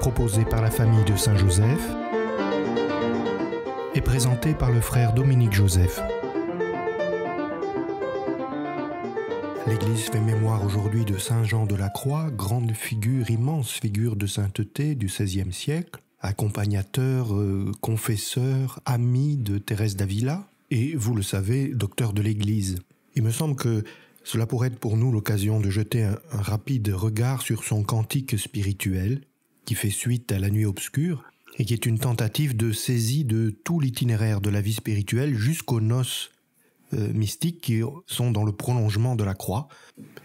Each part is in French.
proposé par la famille de Saint-Joseph et présenté par le frère Dominique Joseph. L'Église fait mémoire aujourd'hui de Saint Jean de la Croix, grande figure, immense figure de sainteté du XVIe siècle, accompagnateur, euh, confesseur, ami de Thérèse d'Avila et, vous le savez, docteur de l'Église. Il me semble que cela pourrait être pour nous l'occasion de jeter un rapide regard sur son cantique spirituel, qui fait suite à la nuit obscure, et qui est une tentative de saisie de tout l'itinéraire de la vie spirituelle jusqu'aux noces euh, mystiques qui sont dans le prolongement de la croix.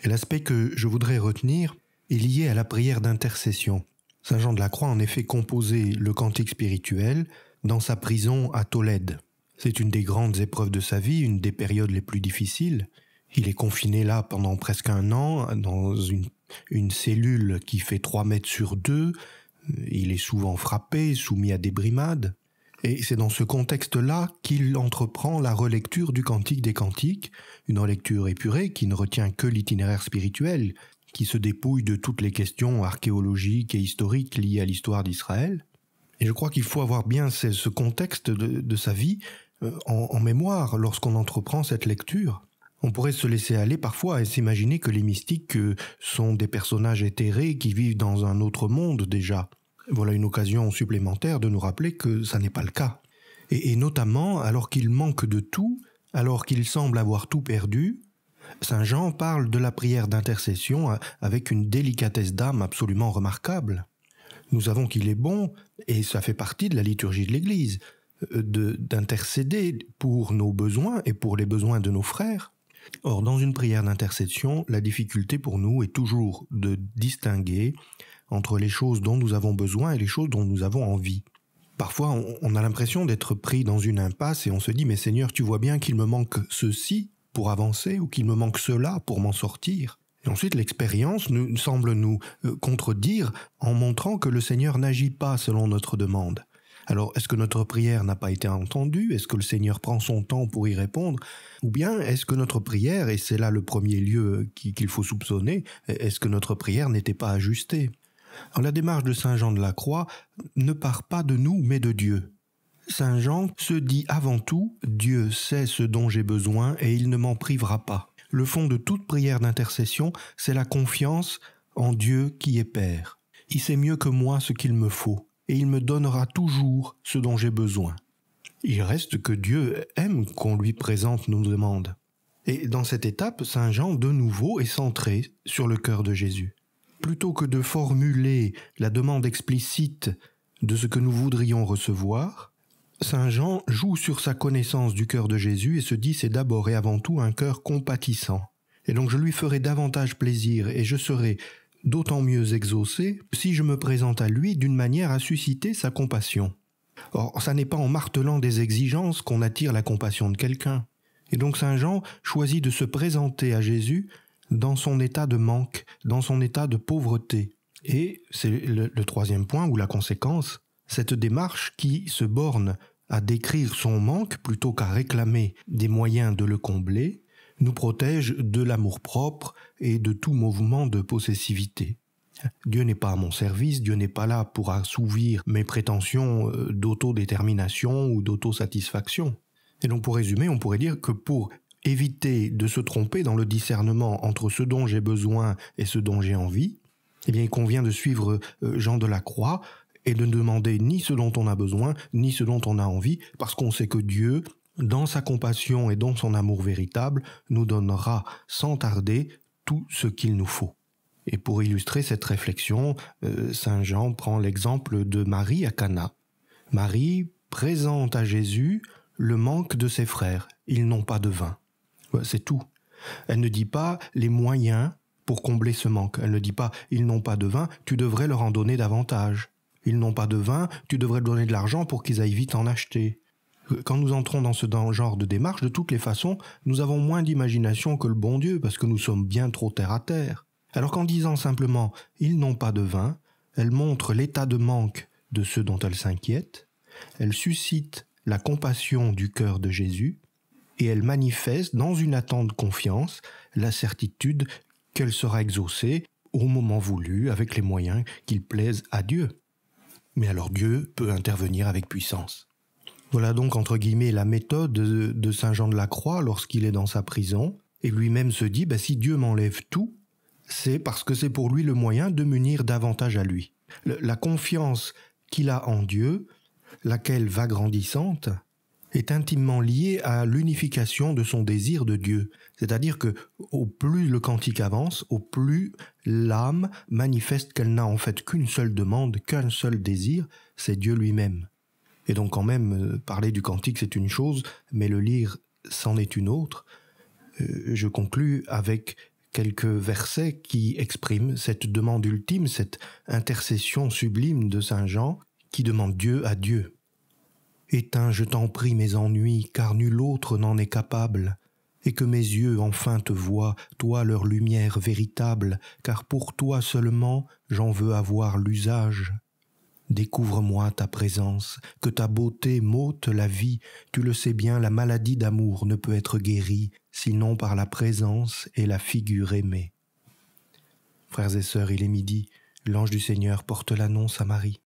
Et l'aspect que je voudrais retenir est lié à la prière d'intercession. Saint Jean de la Croix en effet composé le cantique spirituel dans sa prison à Tolède. C'est une des grandes épreuves de sa vie, une des périodes les plus difficiles. Il est confiné là pendant presque un an dans une, une cellule qui fait 3 mètres sur 2, il est souvent frappé, soumis à des brimades. Et c'est dans ce contexte-là qu'il entreprend la relecture du Cantique des Cantiques, une relecture épurée qui ne retient que l'itinéraire spirituel, qui se dépouille de toutes les questions archéologiques et historiques liées à l'histoire d'Israël. Et je crois qu'il faut avoir bien ce, contexte de, sa vie euh, en mémoire lorsqu'on entreprend cette lecture. On pourrait se laisser aller parfois et s'imaginer que les mystiques euh, sont des personnages éthérés qui vivent dans un autre monde déjà. Voilà une occasion supplémentaire de nous rappeler que ça n'est pas le cas. Et, notamment, alors qu'il manque de tout, alors qu'il semble avoir tout perdu, Saint Jean parle de la prière d'intercession euh, avec une délicatesse d'âme absolument remarquable. Nous savons qu'il est bon, et ça fait partie de la liturgie de l'Église, euh, d'intercéder pour nos besoins et pour les besoins de nos frères. Or, dans une prière d'intercession, la difficulté pour nous est toujours de distinguer entre les choses dont nous avons besoin et les choses dont nous avons envie. Parfois, on a l'impression d'être pris dans une impasse et on se dit, mais Seigneur, tu vois bien qu'il me manque ceci pour avancer ou qu'il me manque cela pour m'en sortir. Et ensuite, l'expérience semble nous euh, contredire en montrant que le Seigneur n'agit pas selon notre demande. Alors, est-ce que notre prière n'a pas été entendue Est-ce que le Seigneur prend son temps pour y répondre Ou bien est-ce que notre prière, et c'est là le premier lieu euh, qu'il faut soupçonner, est-ce que notre prière n'était pas ajustée La démarche de Saint Jean de la Croix ne part pas de nous, mais de Dieu. Saint Jean se dit avant tout Dieu sait ce dont j'ai besoin et il ne m'en privera pas. Le fond de toute prière d'intercession, c'est la confiance en Dieu qui est Père. Il sait mieux que moi ce qu'il me faut et il me donnera toujours ce dont j'ai besoin. Il reste que Dieu aime qu'on lui présente nos demandes. Et dans cette étape, Saint Jean de nouveau est centré sur le cœur de Jésus. Plutôt que de formuler la demande explicite de ce que nous voudrions recevoir, Saint Jean joue sur sa connaissance du cœur de Jésus et se dit c'est d'abord et avant tout un cœur compatissant. Et donc je lui ferai davantage plaisir et je serai d'autant mieux exaucé si je me présente à lui d'une manière à susciter sa compassion. Or, ça n'est pas en martelant des exigences qu'on attire la compassion de quelqu'un. Et donc Saint Jean choisit de se présenter à Jésus dans son état de manque, dans son état de pauvreté. Et c'est le, le, troisième point ou la conséquence, cette démarche qui se borne à décrire son manque plutôt qu'à réclamer des moyens de le combler, nous protège de l'amour-propre et de tout mouvement de possessivité. Dieu n'est pas à mon service, Dieu n'est pas là pour assouvir mes prétentions euh, d'autodétermination ou d'autosatisfaction. Et donc pour résumer, on pourrait dire que pour éviter de se tromper dans le discernement entre ce dont j'ai besoin et ce dont j'ai envie, eh bien il convient de suivre euh, Jean de la Croix et de ne demander ni ce dont on a besoin, ni ce dont on a envie, parce qu'on sait que Dieu dans sa compassion et dans son amour véritable, nous donnera sans tarder tout ce qu'il nous faut. Et pour illustrer cette réflexion, euh, Saint Jean prend l'exemple de Marie à Cana. Marie présente à Jésus le manque de ses frères, ils n'ont pas de vin. C'est tout. Elle ne dit pas les moyens pour combler ce manque. Elle ne dit pas ils n'ont pas de vin, tu devrais leur en donner davantage. Ils n'ont pas de vin, tu devrais leur donner de l'argent pour qu'ils aillent vite en acheter quand nous entrons dans ce genre de démarche, de toutes les façons, nous avons moins d'imagination que le bon Dieu, parce que nous sommes bien trop terre à terre. Alors qu'en disant simplement ils n'ont pas de vin, elle montre l'état de manque de ceux dont elle s'inquiète, elle suscite la compassion du cœur de Jésus, et elle manifeste dans une attente confiance la certitude qu'elle sera exaucée au moment voulu avec les moyens qu'il plaise à Dieu. Mais alors Dieu peut intervenir avec puissance. Voilà donc entre guillemets la méthode de, Saint Jean de la Croix lorsqu'il est dans sa prison, et lui-même se dit, bah, si Dieu m'enlève tout, c'est parce que c'est pour lui le moyen de m'unir davantage à lui. la confiance qu'il a en Dieu, laquelle va grandissante, est intimement liée à l'unification de son désir de Dieu. C'est-à-dire que au plus le cantique avance, au plus l'âme manifeste qu'elle n'a en fait qu'une seule demande, qu'un seul désir, c'est Dieu lui-même. Et donc quand même, euh, parler du cantique, c'est une chose, mais le lire, c'en est une autre. Euh, je conclus avec quelques versets qui expriment cette demande ultime, cette intercession sublime de Saint Jean qui demande Dieu à Dieu. Éteins, je t'en prie, mes ennuis, car nul autre n'en est capable, et que mes yeux enfin te voient, toi leur lumière véritable, car pour toi seulement j'en veux avoir l'usage. Découvre-moi ta présence, que ta beauté m'ôte la vie. Tu le sais bien, la maladie d'amour ne peut être guérie, sinon par la présence et la figure aimée. Frères et sœurs, il est midi, l'ange du Seigneur porte l'annonce à Marie.